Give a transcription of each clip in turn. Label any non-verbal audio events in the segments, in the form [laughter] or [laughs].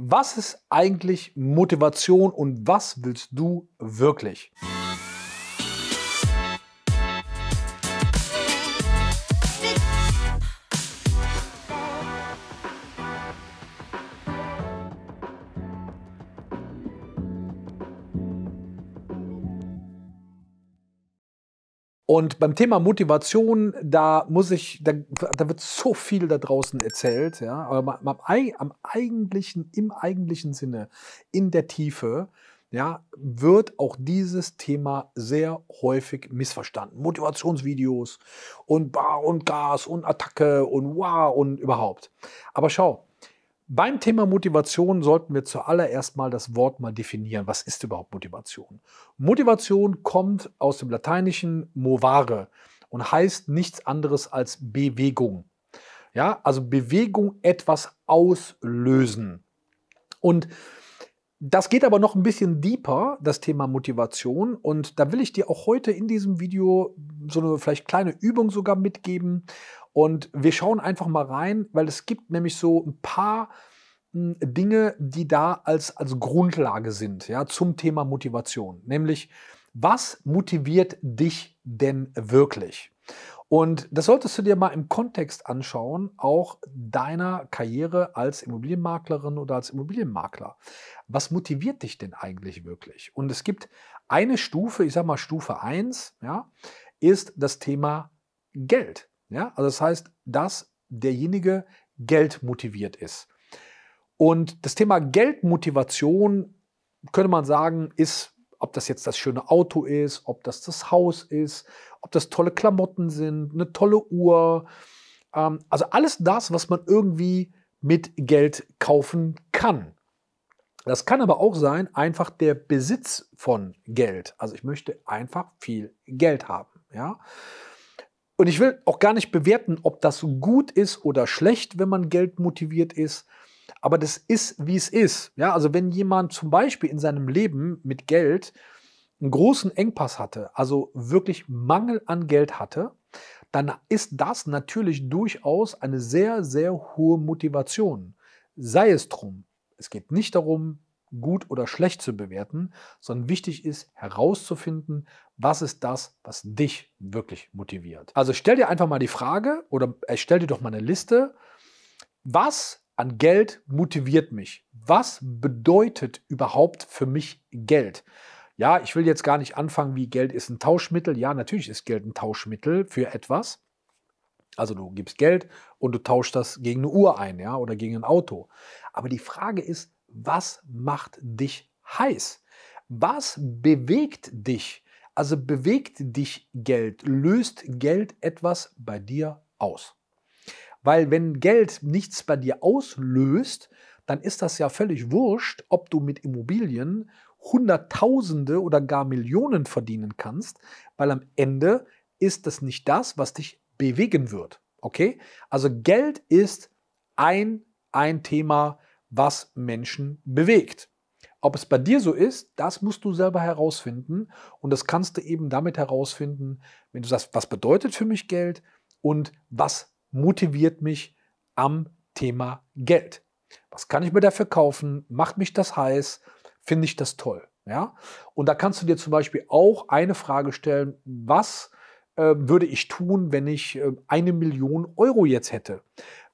Was ist eigentlich Motivation und was willst du wirklich? Und beim Thema Motivation, da muss ich, da, da wird so viel da draußen erzählt, ja, aber am, am eigentlichen, im eigentlichen Sinne, in der Tiefe, ja, wird auch dieses Thema sehr häufig missverstanden. Motivationsvideos und Bar und Gas und Attacke und Wow und überhaupt. Aber schau, beim Thema Motivation sollten wir zuallererst mal das Wort mal definieren. Was ist überhaupt Motivation? Motivation kommt aus dem lateinischen movare und heißt nichts anderes als Bewegung. Ja, also Bewegung etwas auslösen. Und das geht aber noch ein bisschen deeper, das Thema Motivation. Und da will ich dir auch heute in diesem Video so eine vielleicht kleine Übung sogar mitgeben, und wir schauen einfach mal rein, weil es gibt nämlich so ein paar hm, Dinge, die da als, als Grundlage sind ja, zum Thema Motivation. Nämlich, was motiviert dich denn wirklich? Und das solltest du dir mal im Kontext anschauen, auch deiner Karriere als Immobilienmaklerin oder als Immobilienmakler. Was motiviert dich denn eigentlich wirklich? Und es gibt eine Stufe, ich sage mal Stufe 1, ja, ist das Thema Geld. Ja, also das heißt, dass derjenige geldmotiviert ist. Und das Thema Geldmotivation könnte man sagen, ist, ob das jetzt das schöne Auto ist, ob das das Haus ist, ob das tolle Klamotten sind, eine tolle Uhr. Ähm, also alles das, was man irgendwie mit Geld kaufen kann. Das kann aber auch sein, einfach der Besitz von Geld. Also ich möchte einfach viel Geld haben. Ja? Und ich will auch gar nicht bewerten, ob das gut ist oder schlecht, wenn man geldmotiviert ist. Aber das ist, wie es ist. Ja, also wenn jemand zum Beispiel in seinem Leben mit Geld einen großen Engpass hatte, also wirklich Mangel an Geld hatte, dann ist das natürlich durchaus eine sehr, sehr hohe Motivation. Sei es drum. Es geht nicht darum, gut oder schlecht zu bewerten, sondern wichtig ist herauszufinden, was ist das, was dich wirklich motiviert. Also stell dir einfach mal die Frage oder erstell äh, dir doch mal eine Liste, was an Geld motiviert mich? Was bedeutet überhaupt für mich Geld? Ja, ich will jetzt gar nicht anfangen, wie Geld ist ein Tauschmittel. Ja, natürlich ist Geld ein Tauschmittel für etwas. Also du gibst Geld und du tauschst das gegen eine Uhr ein, ja, oder gegen ein Auto. Aber die Frage ist, was macht dich heiß? Was bewegt dich? Also bewegt dich Geld, löst Geld etwas bei dir aus. Weil wenn Geld nichts bei dir auslöst, dann ist das ja völlig wurscht, ob du mit Immobilien Hunderttausende oder gar Millionen verdienen kannst, weil am Ende ist das nicht das, was dich bewegen wird. Okay? Also Geld ist ein, ein Thema, was Menschen bewegt. Ob es bei dir so ist, das musst du selber herausfinden. Und das kannst du eben damit herausfinden, wenn du sagst, was bedeutet für mich Geld und was motiviert mich am Thema Geld. Was kann ich mir dafür kaufen? Macht mich das heiß? Finde ich das toll? Ja? Und da kannst du dir zum Beispiel auch eine Frage stellen, was äh, würde ich tun, wenn ich äh, eine Million Euro jetzt hätte?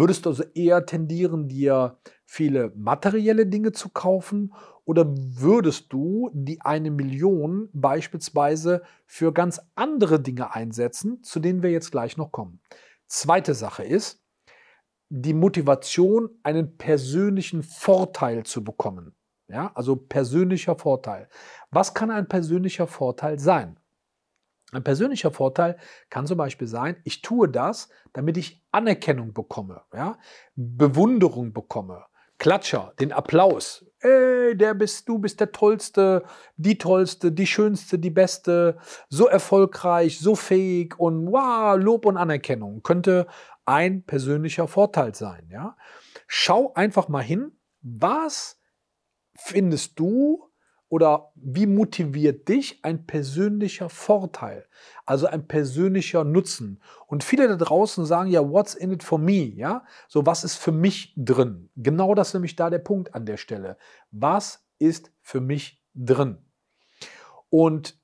Würdest du also eher tendieren, dir viele materielle Dinge zu kaufen oder würdest du die eine Million beispielsweise für ganz andere Dinge einsetzen, zu denen wir jetzt gleich noch kommen? Zweite Sache ist, die Motivation, einen persönlichen Vorteil zu bekommen. Ja, also persönlicher Vorteil. Was kann ein persönlicher Vorteil sein? Ein persönlicher Vorteil kann zum Beispiel sein, ich tue das, damit ich Anerkennung bekomme, ja? Bewunderung bekomme, Klatscher, den Applaus. Ey, der bist du, bist der Tollste, die Tollste, die Schönste, die Beste, so erfolgreich, so fähig und wow, Lob und Anerkennung könnte ein persönlicher Vorteil sein. Ja? Schau einfach mal hin, was findest du oder wie motiviert dich ein persönlicher Vorteil, also ein persönlicher Nutzen? Und viele da draußen sagen ja, what's in it for me? Ja, so was ist für mich drin? Genau das ist nämlich da der Punkt an der Stelle. Was ist für mich drin? Und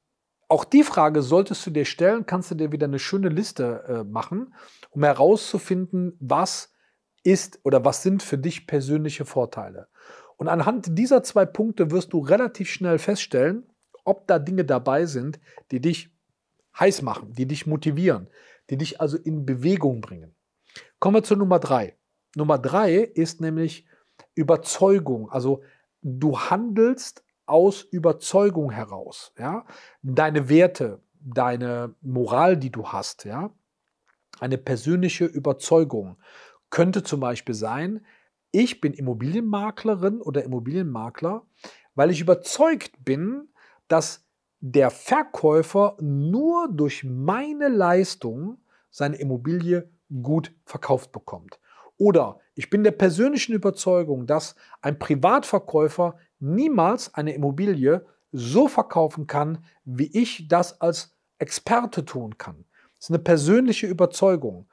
auch die Frage solltest du dir stellen, kannst du dir wieder eine schöne Liste äh, machen, um herauszufinden, was ist oder was sind für dich persönliche Vorteile. Und anhand dieser zwei Punkte wirst du relativ schnell feststellen, ob da Dinge dabei sind, die dich heiß machen, die dich motivieren, die dich also in Bewegung bringen. Kommen wir zur Nummer drei. Nummer drei ist nämlich Überzeugung. Also du handelst aus Überzeugung heraus. Ja? Deine Werte, deine Moral, die du hast, ja? eine persönliche Überzeugung könnte zum Beispiel sein, ich bin Immobilienmaklerin oder Immobilienmakler, weil ich überzeugt bin, dass der Verkäufer nur durch meine Leistung seine Immobilie gut verkauft bekommt. Oder ich bin der persönlichen Überzeugung, dass ein Privatverkäufer niemals eine Immobilie so verkaufen kann, wie ich das als Experte tun kann ist eine persönliche Überzeugung.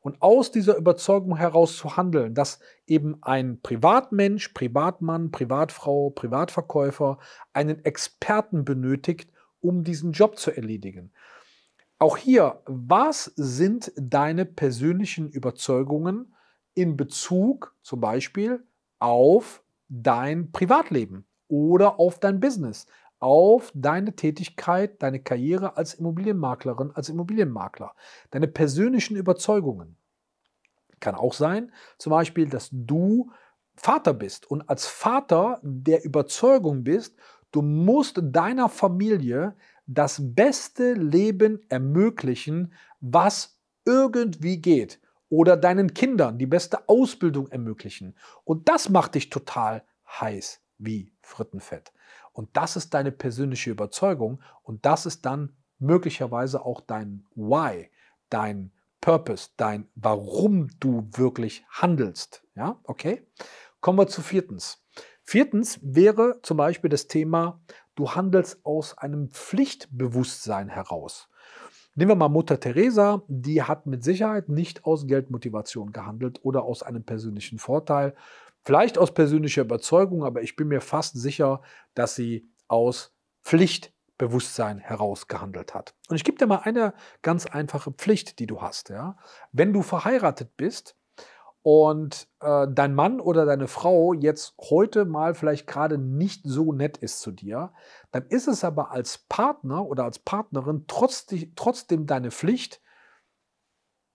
Und aus dieser Überzeugung heraus zu handeln, dass eben ein Privatmensch, Privatmann, Privatfrau, Privatverkäufer einen Experten benötigt, um diesen Job zu erledigen. Auch hier, was sind deine persönlichen Überzeugungen in Bezug zum Beispiel auf dein Privatleben oder auf dein Business? auf deine Tätigkeit, deine Karriere als Immobilienmaklerin, als Immobilienmakler, deine persönlichen Überzeugungen. Kann auch sein, zum Beispiel, dass du Vater bist und als Vater der Überzeugung bist, du musst deiner Familie das beste Leben ermöglichen, was irgendwie geht. Oder deinen Kindern die beste Ausbildung ermöglichen. Und das macht dich total heiß wie Frittenfett. Und das ist deine persönliche Überzeugung und das ist dann möglicherweise auch dein Why, dein Purpose, dein Warum du wirklich handelst. Ja, okay? Kommen wir zu viertens. Viertens wäre zum Beispiel das Thema, du handelst aus einem Pflichtbewusstsein heraus. Nehmen wir mal Mutter Teresa, die hat mit Sicherheit nicht aus Geldmotivation gehandelt oder aus einem persönlichen Vorteil, Vielleicht aus persönlicher Überzeugung, aber ich bin mir fast sicher, dass sie aus Pflichtbewusstsein herausgehandelt hat. Und ich gebe dir mal eine ganz einfache Pflicht, die du hast. Ja? Wenn du verheiratet bist und äh, dein Mann oder deine Frau jetzt heute mal vielleicht gerade nicht so nett ist zu dir, dann ist es aber als Partner oder als Partnerin trotzdem, trotzdem deine Pflicht,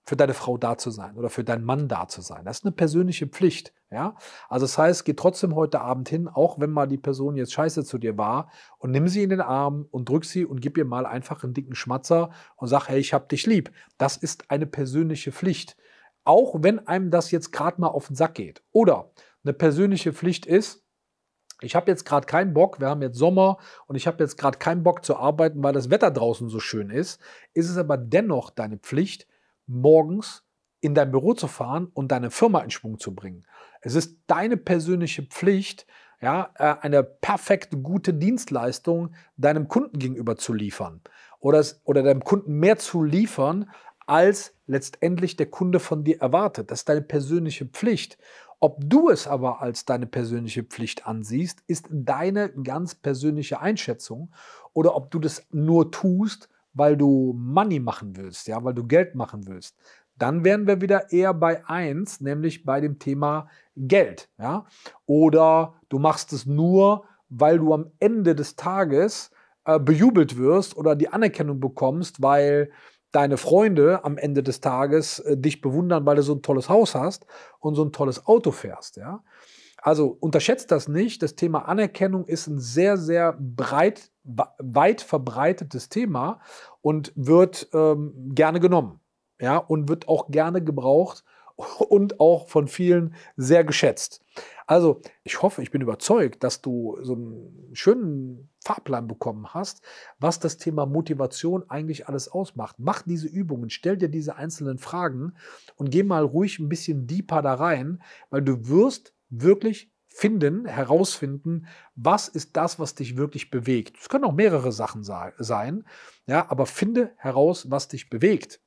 für deine Frau da zu sein oder für deinen Mann da zu sein. Das ist eine persönliche Pflicht. Ja? Also das heißt, geh trotzdem heute Abend hin, auch wenn mal die Person jetzt scheiße zu dir war, und nimm sie in den Arm und drück sie und gib ihr mal einfach einen dicken Schmatzer und sag, hey, ich hab dich lieb. Das ist eine persönliche Pflicht. Auch wenn einem das jetzt gerade mal auf den Sack geht. Oder eine persönliche Pflicht ist, ich habe jetzt gerade keinen Bock, wir haben jetzt Sommer und ich habe jetzt gerade keinen Bock zu arbeiten, weil das Wetter draußen so schön ist, ist es aber dennoch deine Pflicht, morgens in dein Büro zu fahren und deine Firma in Schwung zu bringen. Es ist deine persönliche Pflicht, ja, äh, eine perfekt gute Dienstleistung deinem Kunden gegenüber zu liefern oder, es, oder deinem Kunden mehr zu liefern, als letztendlich der Kunde von dir erwartet. Das ist deine persönliche Pflicht. Ob du es aber als deine persönliche Pflicht ansiehst, ist deine ganz persönliche Einschätzung oder ob du das nur tust, weil du Money machen willst, ja, weil du Geld machen willst, dann wären wir wieder eher bei 1, nämlich bei dem Thema Geld, ja? Oder du machst es nur, weil du am Ende des Tages äh, bejubelt wirst oder die Anerkennung bekommst, weil deine Freunde am Ende des Tages äh, dich bewundern, weil du so ein tolles Haus hast und so ein tolles Auto fährst, ja? Also unterschätzt das nicht. Das Thema Anerkennung ist ein sehr, sehr breit, weit verbreitetes Thema und wird ähm, gerne genommen. Ja, und wird auch gerne gebraucht [laughs] und auch von vielen sehr geschätzt. Also, ich hoffe, ich bin überzeugt, dass du so einen schönen Fahrplan bekommen hast, was das Thema Motivation eigentlich alles ausmacht. Mach diese Übungen, stell dir diese einzelnen Fragen und geh mal ruhig ein bisschen deeper da rein, weil du wirst wirklich finden, herausfinden, was ist das, was dich wirklich bewegt. Es können auch mehrere Sachen sein, ja, aber finde heraus, was dich bewegt.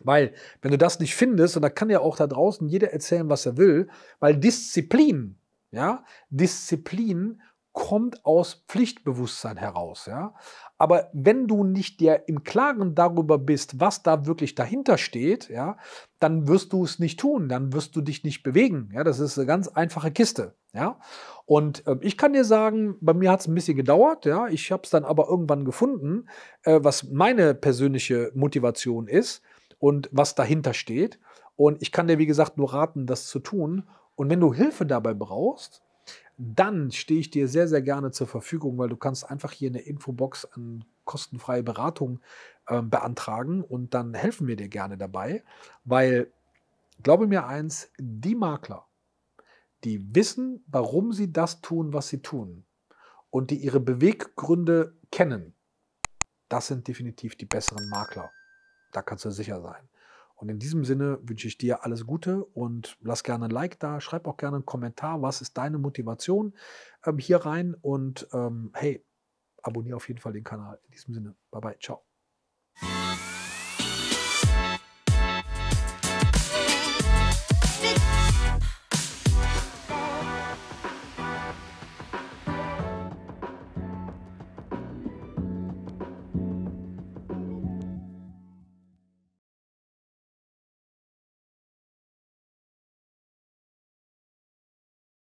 Weil, wenn du das nicht findest, und da kann ja auch da draußen jeder erzählen, was er will, weil Disziplin, ja, Disziplin kommt aus Pflichtbewusstsein heraus. Ja? Aber wenn du nicht dir im Klaren darüber bist, was da wirklich dahinter steht, ja, dann wirst du es nicht tun, dann wirst du dich nicht bewegen. Ja? Das ist eine ganz einfache Kiste. Ja? Und äh, ich kann dir sagen, bei mir hat es ein bisschen gedauert. Ja? Ich habe es dann aber irgendwann gefunden, äh, was meine persönliche Motivation ist und was dahinter steht. Und ich kann dir, wie gesagt, nur raten, das zu tun. Und wenn du Hilfe dabei brauchst, dann stehe ich dir sehr, sehr gerne zur Verfügung, weil du kannst einfach hier in der Infobox eine kostenfreie Beratung äh, beantragen und dann helfen wir dir gerne dabei, weil, glaube mir eins, die Makler, die wissen, warum sie das tun, was sie tun und die ihre Beweggründe kennen, das sind definitiv die besseren Makler. Da kannst du sicher sein. Und in diesem Sinne wünsche ich dir alles Gute und lass gerne ein Like da, schreib auch gerne einen Kommentar, was ist deine Motivation ähm, hier rein und ähm, hey, abonniere auf jeden Fall den Kanal. In diesem Sinne, bye bye, ciao.